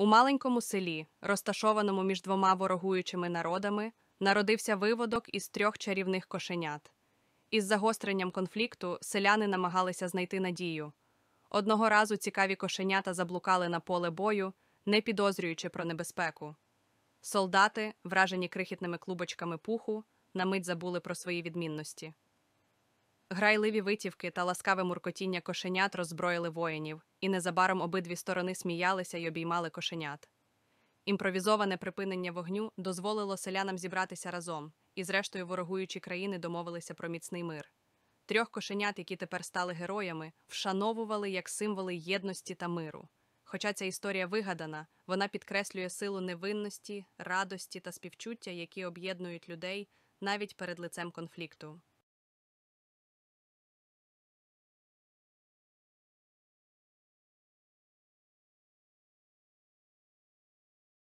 У маленькому селі, розташованому між двома ворогуючими народами, народився виводок із трьох чарівних кошенят. Із загостренням конфлікту селяни намагалися знайти надію. Одного разу цікаві кошенята заблукали на поле бою, не підозрюючи про небезпеку. Солдати, вражені крихітними клубочками пуху, на мить забули про свої відмінності. Грайливі витівки та ласкаве муркотіння кошенят роззброїли воїнів, і незабаром обидві сторони сміялися й обіймали кошенят. Імпровізоване припинення вогню дозволило селянам зібратися разом, і, зрештою, ворогуючі країни домовилися про міцний мир. Трьох кошенят, які тепер стали героями, вшановували як символи єдності та миру. Хоча ця історія вигадана, вона підкреслює силу невинності, радості та співчуття, які об'єднують людей навіть перед лицем конфлікту.